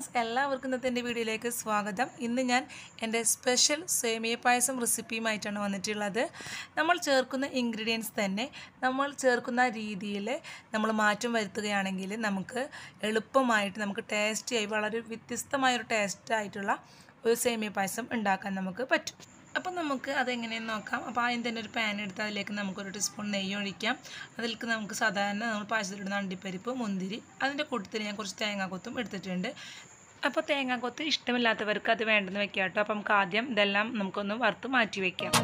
friends എല്ലാവർക്കും ഇന്നത്തെ എൻ്റെ വീഡിയോയിലേക്ക് സ്വാഗതം ഇന്ന് ഞാൻ എൻ്റെ സ്പെഷ്യൽ സേമിയ പായസം റെസിപ്പിയുമായിട്ടാണ് വന്നിട്ടുള്ളത് നമ്മൾ ചേർക്കുന്ന ഇൻഗ്രീഡിയൻസ് തന്നെ നമ്മൾ ചേർക്കുന്ന രീതിയിൽ നമ്മൾ മാറ്റം വരുത്തുകയാണെങ്കിൽ നമുക്ക് എളുപ്പമായിട്ട് നമുക്ക് ടേസ്റ്റിയായി വളരെ വ്യത്യസ്തമായൊരു ടേസ്റ്റായിട്ടുള്ള ഒരു സേമിയ പായസം ഉണ്ടാക്കാൻ നമുക്ക് പറ്റും അപ്പം നമുക്ക് അതെങ്ങനെയെന്ന് നോക്കാം അപ്പോൾ ആദ്യം തന്നെ ഒരു പാൻ എടുത്ത് അതിലേക്ക് നമുക്കൊരു ടീസ്പൂൺ നെയ്യ് ഒഴിക്കാം അതിലേക്ക് നമുക്ക് സാധാരണ നമ്മൾ പായസത്തിലിടുന്ന അണ്ടിപ്പരിപ്പ് മുന്തിരി അതിൻ്റെ കൂട്ടത്തിൽ ഞാൻ കുറച്ച് തേങ്ങാക്കൊത്തും എടുത്തിട്ടുണ്ട് അപ്പോൾ തേങ്ങാക്കൊത്ത് ഇഷ്ടമില്ലാത്തവർക്ക് അത് വേണ്ടെന്ന് വെക്കാം കേട്ടോ അപ്പം നമുക്ക് ആദ്യം ഇതെല്ലാം നമുക്കൊന്ന് വറുത്ത് മാറ്റി വെക്കാം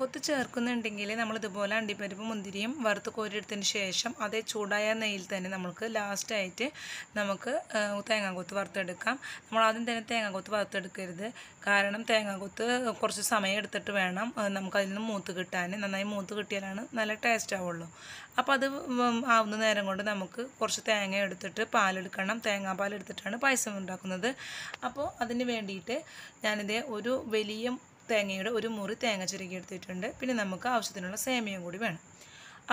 കൊത്ത് ചേർക്കുന്നുണ്ടെങ്കിൽ നമ്മൾ ഇതുപോലെ അണ്ടിപ്പരിപ്പ് മുന്തിരിയും വറുത്ത് കോരിയെടുത്തതിന് ശേഷം അതേ ചൂടായ നെയ്യിൽ തന്നെ നമുക്ക് ലാസ്റ്റായിട്ട് നമുക്ക് കൊത്ത് വറുത്തെടുക്കാം നമ്മൾ ആദ്യം തന്നെ കൊത്ത് വറുത്തെടുക്കരുത് കാരണം കൊത്ത് കുറച്ച് സമയം എടുത്തിട്ട് വേണം നമുക്കതിൽ നിന്ന് മൂത്ത് കിട്ടാൻ നന്നായി മൂത്ത് കിട്ടിയാലാണ് നല്ല ടേസ്റ്റ് ആവുള്ളൂ അപ്പോൾ അത് ആവുന്ന നേരം കൊണ്ട് നമുക്ക് കുറച്ച് തേങ്ങ എടുത്തിട്ട് പാലെടുക്കണം തേങ്ങാപ്പാൽ എടുത്തിട്ടാണ് പായസം ഉണ്ടാക്കുന്നത് അപ്പോൾ അതിന് വേണ്ടിയിട്ട് ഞാനിത് ഒരു വലിയ തേങ്ങയുടെ ഒരു മുറി തേങ്ങ എടുത്തിട്ടുണ്ട് പിന്നെ നമുക്ക് ആവശ്യത്തിനുള്ള സേമിയയും കൂടി വേണം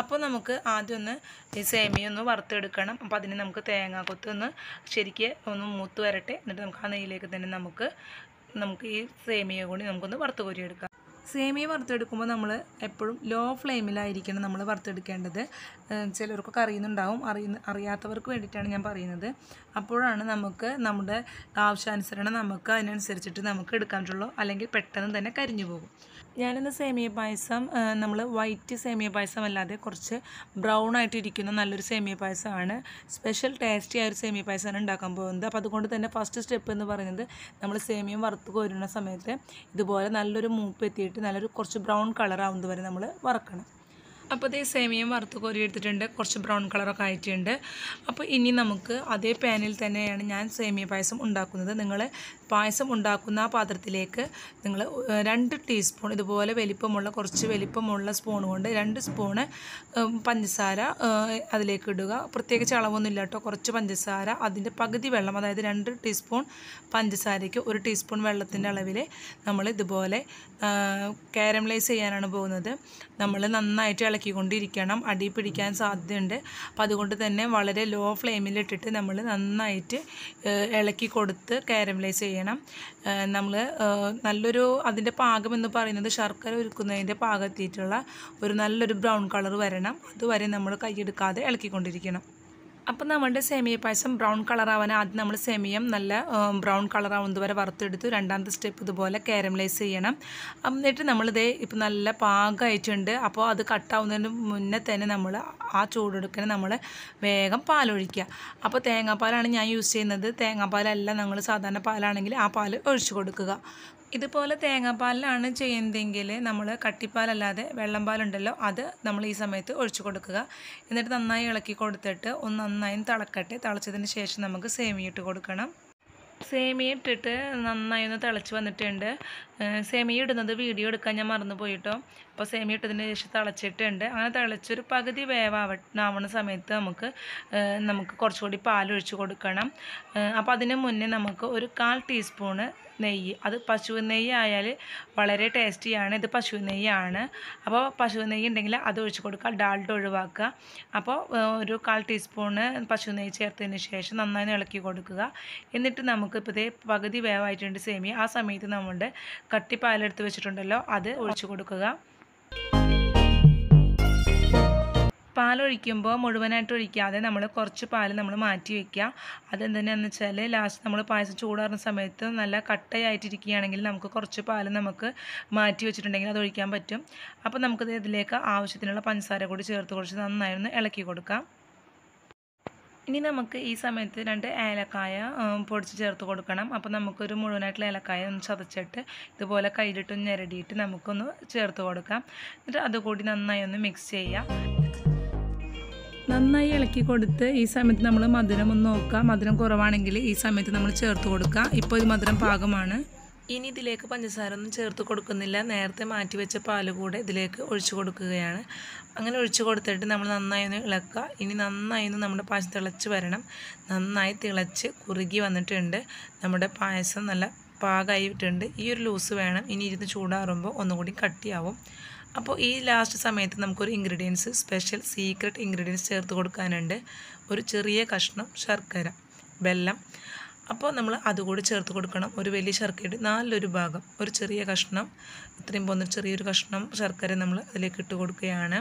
അപ്പോൾ നമുക്ക് ആദ്യം ഒന്ന് ഈ സേമിയ ഒന്ന് വറുത്തെടുക്കണം അപ്പോൾ അതിന് നമുക്ക് തേങ്ങ കൊത്തൊന്ന് ഒന്ന് ശരിക്ക് ഒന്ന് മൂത്ത് വരട്ടെ എന്നിട്ട് നമുക്ക് ആ നെയ്യിലേക്ക് തന്നെ നമുക്ക് നമുക്ക് ഈ സേമിയ കൂടി നമുക്കൊന്ന് വറുത്ത് കോരിയെടുക്കാം സേമിയ വറുത്തെടുക്കുമ്പോൾ നമ്മൾ എപ്പോഴും ലോ ഫ്ലെയിമിലായിരിക്കണം നമ്മൾ വറുത്തെടുക്കേണ്ടത് ചിലർക്കൊക്കെ അറിയുന്നുണ്ടാവും അറിയുന്ന അറിയാത്തവർക്ക് വേണ്ടിയിട്ടാണ് ഞാൻ പറയുന്നത് അപ്പോഴാണ് നമുക്ക് നമ്മുടെ ആവശ്യാനുസരണം നമുക്ക് അതിനനുസരിച്ചിട്ട് നമുക്ക് എടുക്കാൻ പറ്റുള്ളൂ അല്ലെങ്കിൽ പെട്ടെന്ന് തന്നെ കരിഞ്ഞു പോകും ഞാനിന്ന് സേമിയ പായസം നമ്മൾ വൈറ്റ് സേമിയ പായസം അല്ലാതെ കുറച്ച് ബ്രൗൺ ആയിട്ട് ഇരിക്കുന്ന നല്ലൊരു സേമിയ പായസമാണ് സ്പെഷ്യൽ ടേസ്റ്റി ആയൊരു ഒരു സേമിയ പായസമാണ് ഉണ്ടാക്കാൻ പോകുന്നത് അപ്പോൾ അതുകൊണ്ട് തന്നെ ഫസ്റ്റ് സ്റ്റെപ്പ് എന്ന് പറയുന്നത് നമ്മൾ സേമിയം വറുത്ത് കോരുന്ന സമയത്ത് ഇതുപോലെ നല്ലൊരു മൂപ്പ് എത്തിയിട്ട് നല്ലൊരു കുറച്ച് ബ്രൗൺ കളറാവുന്നത് വരെ നമ്മൾ വറക്കണം അപ്പോൾ അതേ സേമിയം വറുത്ത് കോരി എടുത്തിട്ടുണ്ട് കുറച്ച് ബ്രൗൺ കളറൊക്കെ ആയിട്ടുണ്ട് അപ്പോൾ ഇനി നമുക്ക് അതേ പാനിൽ തന്നെയാണ് ഞാൻ സേമിയ പായസം ഉണ്ടാക്കുന്നത് നിങ്ങൾ പായസം ഉണ്ടാക്കുന്ന ആ പാത്രത്തിലേക്ക് നിങ്ങൾ രണ്ട് ടീസ്പൂൺ ഇതുപോലെ വലിപ്പമുള്ള കുറച്ച് വലിപ്പമുള്ള സ്പൂൺ കൊണ്ട് രണ്ട് സ്പൂണ് പഞ്ചസാര അതിലേക്ക് ഇടുക പ്രത്യേകിച്ച് അളവൊന്നും ഇല്ലാട്ടോ കുറച്ച് പഞ്ചസാര അതിൻ്റെ പകുതി വെള്ളം അതായത് രണ്ട് ടീസ്പൂൺ പഞ്ചസാരയ്ക്ക് ഒരു ടീസ്പൂൺ വെള്ളത്തിൻ്റെ അളവിൽ നമ്മൾ ഇതുപോലെ കാരമലൈസ് ചെയ്യാനാണ് പോകുന്നത് നമ്മൾ നന്നായിട്ട് ഇളക്കിക്കൊണ്ടിരിക്കണം അടി പിടിക്കാൻ സാധ്യതയുണ്ട് അപ്പം അതുകൊണ്ട് തന്നെ വളരെ ലോ ഫ്ലെയിമിലിട്ടിട്ട് നമ്മൾ നന്നായിട്ട് ഇളക്കി കൊടുത്ത് കാരമലൈസ് ചെയ്യണം നമ്മൾ നല്ലൊരു അതിൻ്റെ പാകം എന്ന് പറയുന്നത് ശർക്കര ഒരുക്കുന്നതിൻ്റെ പാകത്തിയിട്ടുള്ള ഒരു നല്ലൊരു ബ്രൗൺ കളർ വരണം അതുവരെ നമ്മൾ കൈയെടുക്കാതെ ഇളക്കിക്കൊണ്ടിരിക്കണം അപ്പം നമ്മളുടെ സേമിയ പായസം ബ്രൗൺ കളറാവാൻ ആദ്യം നമ്മൾ സേമിയം നല്ല ബ്രൗൺ കളറാവുന്നത് വരെ വറുത്തെടുത്തു രണ്ടാമത്തെ സ്റ്റെപ്പ് ഇതുപോലെ കാരമലൈസ് ചെയ്യണം എന്നിട്ട് നമ്മളിതേ ഇപ്പം നല്ല പാകമായിട്ടുണ്ട് അപ്പോൾ അത് കട്ടാവുന്നതിന് മുന്നേ തന്നെ നമ്മൾ ആ ചൂടെടുക്കണ നമ്മൾ വേഗം പാലൊഴിക്കുക അപ്പോൾ തേങ്ങാപ്പാലാണ് ഞാൻ യൂസ് ചെയ്യുന്നത് തേങ്ങാപ്പാലല്ല നമ്മൾ സാധാരണ പാലാണെങ്കിൽ ആ പാൽ ഒഴിച്ചു കൊടുക്കുക ഇതുപോലെ തേങ്ങാപ്പാലിലാണ് ചെയ്യുന്നതെങ്കിൽ നമ്മൾ കട്ടിപ്പാലല്ലാതെ വെള്ളം പാലുണ്ടല്ലോ അത് നമ്മൾ ഈ സമയത്ത് ഒഴിച്ചു കൊടുക്കുക എന്നിട്ട് നന്നായി ഇളക്കി കൊടുത്തിട്ട് ഒന്ന് നന്നായി തിളക്കട്ടെ തിളച്ചതിന് ശേഷം നമുക്ക് സേമിയ ഇട്ട് കൊടുക്കണം സേമിയ ഇട്ടിട്ട് നന്നായി ഒന്ന് തിളച്ച് വന്നിട്ടുണ്ട് സേമി ഇടുന്നത് വീഡിയോ എടുക്കാൻ ഞാൻ മറന്നു പോയിട്ടോ അപ്പോൾ സേമി ഇട്ടതിന് ശേഷം തിളച്ചിട്ടുണ്ട് അങ്ങനെ തിളച്ചൊരു പകുതി വേവാവുന്ന സമയത്ത് നമുക്ക് നമുക്ക് കുറച്ചുകൂടി പാലൊഴിച്ച് കൊടുക്കണം അപ്പോൾ അതിന് മുന്നേ നമുക്ക് ഒരു കാൽ ടീസ്പൂണ് നെയ്യ് അത് പശു നെയ്യ് ആയാൽ വളരെ ടേസ്റ്റിയാണ് ഇത് പശു നെയ്യാണ് അപ്പോൾ പശു നെയ്യ് ഉണ്ടെങ്കിൽ അത് ഒഴിച്ച് കൊടുക്കുക ഡാൾഡ് ഒഴിവാക്കുക അപ്പോൾ ഒരു കാൽ ടീസ്പൂണ് പശു നെയ്യ് ചേർത്തതിന് ശേഷം നന്നായി ഇളക്കി കൊടുക്കുക എന്നിട്ട് നമുക്ക് ഇപ്പോഴത്തെ പകുതി വേവായിട്ടുണ്ട് സേമിയ ആ സമയത്ത് നമ്മുടെ കട്ടി പാലെടുത്ത് വെച്ചിട്ടുണ്ടല്ലോ അത് ഒഴിച്ചു കൊടുക്കുക പാലൊഴിക്കുമ്പോൾ മുഴുവനായിട്ട് ഒഴിക്കാതെ നമ്മൾ കുറച്ച് പാൽ നമ്മൾ മാറ്റി വയ്ക്കുക അതെന്തിനാന്ന് വെച്ചാൽ ലാസ്റ്റ് നമ്മൾ പായസം ചൂടാറുന്ന സമയത്ത് നല്ല കട്ടയായിട്ടിരിക്കുകയാണെങ്കിൽ നമുക്ക് കുറച്ച് പാൽ നമുക്ക് മാറ്റി വെച്ചിട്ടുണ്ടെങ്കിൽ അത് ഒഴിക്കാൻ പറ്റും അപ്പോൾ നമുക്കിത് ഇതിലേക്ക് ആവശ്യത്തിനുള്ള പഞ്ചസാര കൂടി ചേർത്ത് കുറച്ച് നന്നായി ഇളക്കി കൊടുക്കാം ഇനി നമുക്ക് ഈ സമയത്ത് രണ്ട് ഏലക്കായ പൊടിച്ച് ചേർത്ത് കൊടുക്കണം അപ്പോൾ നമുക്കൊരു മുഴുവനായിട്ടുള്ള ഏലക്കായ ഒന്ന് ചതച്ചിട്ട് ഇതുപോലെ കയ്യിലിട്ട് ഞെരടിയിട്ട് നമുക്കൊന്ന് ചേർത്ത് കൊടുക്കാം എന്നിട്ട് അതുകൂടി നന്നായി ഒന്ന് മിക്സ് ചെയ്യാം നന്നായി ഇളക്കി കൊടുത്ത് ഈ സമയത്ത് നമ്മൾ മധുരം ഒന്ന് നോക്കാം മധുരം കുറവാണെങ്കിൽ ഈ സമയത്ത് നമ്മൾ ചേർത്ത് കൊടുക്കുക ഇപ്പോൾ ഒരു മധുരം പാകമാണ് ഇനി ഇതിലേക്ക് പഞ്ചസാര ഒന്നും ചേർത്ത് കൊടുക്കുന്നില്ല നേരത്തെ മാറ്റി വെച്ച പാൽ കൂടെ ഇതിലേക്ക് ഒഴിച്ചു കൊടുക്കുകയാണ് അങ്ങനെ ഒഴിച്ചു കൊടുത്തിട്ട് നമ്മൾ നന്നായി ഒന്ന് ഇളക്കുക ഇനി നന്നായി ഒന്ന് നമ്മുടെ പായസം തിളച്ച് വരണം നന്നായി തിളച്ച് കുറുകി വന്നിട്ടുണ്ട് നമ്മുടെ പായസം നല്ല പാകമായിട്ടുണ്ട് ഈ ഒരു ലൂസ് വേണം ഇനി ഇരുന്ന് ചൂടാറുമ്പോൾ ഒന്നുകൂടി കട്ടിയാവും അപ്പോൾ ഈ ലാസ്റ്റ് സമയത്ത് നമുക്കൊരു ഇൻഗ്രീഡിയൻസ് സ്പെഷ്യൽ സീക്രട്ട് ഇൻഗ്രീഡിയൻസ് ചേർത്ത് കൊടുക്കാനുണ്ട് ഒരു ചെറിയ കഷ്ണം ശർക്കര വെല്ലം അപ്പോൾ നമ്മൾ അതുകൂടി ചേർത്ത് കൊടുക്കണം ഒരു വലിയ ശർക്കരയുടെ നാലിലൊരു ഭാഗം ഒരു ചെറിയ കഷ്ണം ഇത്രയും പോകുന്ന ചെറിയൊരു കഷ്ണം ശർക്കര നമ്മൾ അതിലേക്ക് ഇട്ട് കൊടുക്കുകയാണ്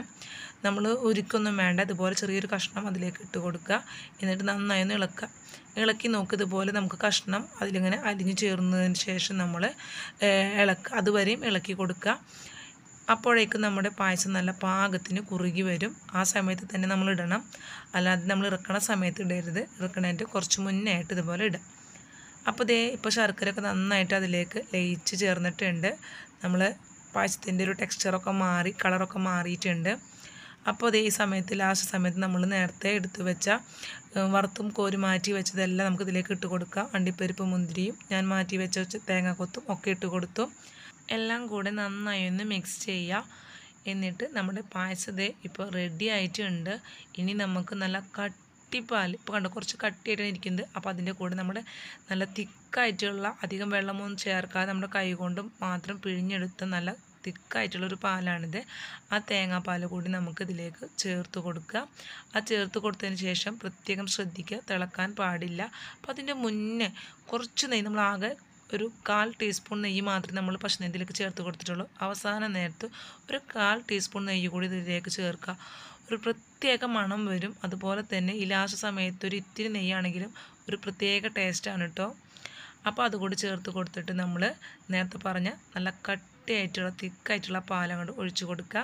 നമ്മൾ ഉരുക്കൊന്നും വേണ്ട ഇതുപോലെ ചെറിയൊരു കഷ്ണം അതിലേക്ക് ഇട്ട് കൊടുക്കുക എന്നിട്ട് നന്നായി ഒന്ന് ഇളക്കുക ഇളക്കി നോക്കിയതുപോലെ നമുക്ക് കഷ്ണം അതിലിങ്ങനെ അലിഞ്ഞു ചേർന്നതിന് ശേഷം നമ്മൾ ഇളക്കുക അതുവരെയും ഇളക്കി കൊടുക്കുക അപ്പോഴേക്കും നമ്മുടെ പായസം നല്ല പാകത്തിന് കുറുകി വരും ആ സമയത്ത് തന്നെ നമ്മൾ ഇടണം അല്ലാതെ നമ്മൾ ഇറക്കണ സമയത്ത് ഇടരുത് ഇറക്കണതിൻ്റെ കുറച്ച് മുന്നേ ആയിട്ട് ഇതുപോലെ ഇടാം അപ്പോൾ ഇതേ ഇപ്പോൾ ശർക്കരയൊക്കെ നന്നായിട്ട് അതിലേക്ക് ലയിച്ച് ചേർന്നിട്ടുണ്ട് നമ്മൾ പായസത്തിൻ്റെ ഒരു ടെക്സ്ചറൊക്കെ മാറി കളറൊക്കെ മാറിയിട്ടുണ്ട് അപ്പോൾ അതേ സമയത്ത് ലാസ്റ്റ് സമയത്ത് നമ്മൾ നേരത്തെ എടുത്തു വെച്ച വറുത്തും കോരി മാറ്റി വെച്ചതെല്ലാം നമുക്ക് ഇതിലേക്ക് ഇട്ട് കൊടുക്കാം അണ്ടിപ്പരിപ്പ് മുന്തിരിയും ഞാൻ മാറ്റി വെച്ച കൊത്തും ഒക്കെ ഇട്ട് കൊടുത്തു എല്ലാം കൂടെ നന്നായി ഒന്ന് മിക്സ് ചെയ്യുക എന്നിട്ട് നമ്മുടെ പായസതേ ഇപ്പോൾ റെഡി ആയിട്ടുണ്ട് ഇനി നമുക്ക് നല്ല കട്ട് കട്ടിപ്പാൽ ഇപ്പോൾ കണ്ടോ കുറച്ച് കട്ടിയായിട്ടാണ് ഇരിക്കുന്നത് അപ്പോൾ അതിൻ്റെ കൂടെ നമ്മുടെ നല്ല തിക്കായിട്ടുള്ള അധികം വെള്ളമൊന്നും ചേർക്കാതെ നമ്മുടെ കൈ കൊണ്ട് മാത്രം പിഴിഞ്ഞെടുത്ത നല്ല തിക്കായിട്ടുള്ളൊരു പാലാണിത് ആ തേങ്ങാപ്പാൽ കൂടി നമുക്ക് ഇതിലേക്ക് ചേർത്ത് കൊടുക്കുക ആ ചേർത്ത് കൊടുത്തതിന് ശേഷം പ്രത്യേകം ശ്രദ്ധിക്കുക തിളക്കാൻ പാടില്ല അപ്പോൾ അതിൻ്റെ മുന്നേ കുറച്ച് നെയ്യ് നമ്മളാകെ ഒരു കാൽ ടീസ്പൂൺ നെയ്യ് മാത്രമേ നമ്മൾ പശുനെയ്യത്തിലേക്ക് ചേർത്ത് കൊടുത്തിട്ടുള്ളൂ അവസാന നേരത്ത് ഒരു കാൽ ടീസ്പൂൺ നെയ്യ് കൂടി ഇതിലേക്ക് ചേർക്കുക ഒരു പ്രത്യേക മണം വരും അതുപോലെ തന്നെ ഈ ലാസ്റ്റ് സമയത്ത് ഒരു ഇത്തിരി നെയ്യാണെങ്കിലും ഒരു പ്രത്യേക ടേസ്റ്റാണ് കേട്ടോ അപ്പോൾ അതുകൂടി ചേർത്ത് കൊടുത്തിട്ട് നമ്മൾ നേരത്തെ പറഞ്ഞ നല്ല കട്ടിയായിട്ടുള്ള തിക്കായിട്ടുള്ള പാലം കൊണ്ട് ഒഴിച്ചു കൊടുക്കുക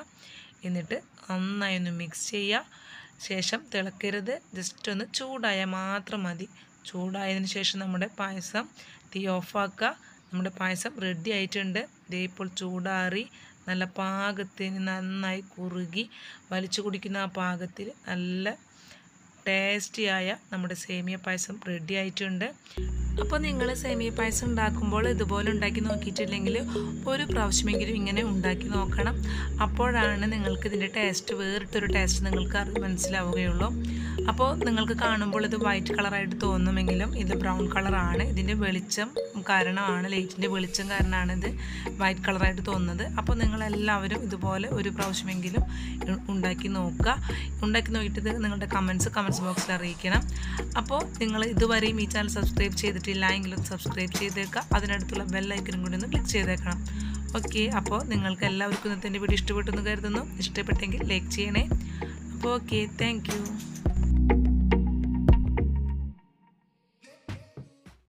എന്നിട്ട് നന്നായി ഒന്ന് മിക്സ് ചെയ്യുക ശേഷം തിളക്കരുത് ജസ്റ്റ് ഒന്ന് ചൂടായാൽ മാത്രം മതി ചൂടായതിന് ശേഷം നമ്മുടെ പായസം തീ ഓഫാക്കുക നമ്മുടെ പായസം റെഡി ആയിട്ടുണ്ട് ഇപ്പോൾ ചൂടാറി നല്ല പാകത്തിന് നന്നായി കുറുകി വലിച്ചു കുടിക്കുന്ന ആ പാകത്തിൽ നല്ല ടേസ്റ്റിയായ നമ്മുടെ സേമിയ പായസം റെഡി ആയിട്ടുണ്ട് അപ്പോൾ നിങ്ങൾ സേമിയ പായസം ഉണ്ടാക്കുമ്പോൾ ഇതുപോലെ ഉണ്ടാക്കി നോക്കിയിട്ടില്ലെങ്കിൽ ഒരു പ്രാവശ്യമെങ്കിലും ഇങ്ങനെ ഉണ്ടാക്കി നോക്കണം അപ്പോഴാണ് നിങ്ങൾക്ക് ഇതിൻ്റെ ടേസ്റ്റ് വേറിട്ടൊരു ടേസ്റ്റ് നിങ്ങൾക്ക് മനസ്സിലാവുകയുള്ളൂ അപ്പോൾ നിങ്ങൾക്ക് കാണുമ്പോൾ ഇത് വൈറ്റ് കളറായിട്ട് തോന്നുമെങ്കിലും ഇത് ബ്രൗൺ കളറാണ് ഇതിൻ്റെ വെളിച്ചം കാരണമാണ് ലൈറ്റിൻ്റെ വെളിച്ചം കാരണമാണ് ഇത് വൈറ്റ് കളറായിട്ട് തോന്നുന്നത് അപ്പോൾ നിങ്ങളെല്ലാവരും ഇതുപോലെ ഒരു പ്രാവശ്യമെങ്കിലും ഉണ്ടാക്കി നോക്കുക ഉണ്ടാക്കി നോക്കിയിട്ട് നിങ്ങളുടെ കമൻസ് കമൻസ് ബോക്സിൽ അറിയിക്കണം അപ്പോൾ നിങ്ങൾ ഇതുവരെയും ഈ ചാനൽ സബ്സ്ക്രൈബ് ചെയ്തിട്ടില്ല എങ്കിലും സബ്സ്ക്രൈബ് ചെയ്തേക്കുക അതിനടുത്തുള്ള ബെല്ലൈക്കനും കൂടി ഒന്ന് ക്ലിക്ക് ചെയ്തേക്കണം ഓക്കെ അപ്പോൾ നിങ്ങൾക്ക് എല്ലാവർക്കും ഇന്നത്തെ വീഡിയോ ഇഷ്ടപ്പെട്ടു എന്ന് കരുതുന്നു ഇഷ്ടപ്പെട്ടെങ്കിൽ ലൈക്ക് ചെയ്യണേ അപ്പോൾ ഓക്കെ താങ്ക്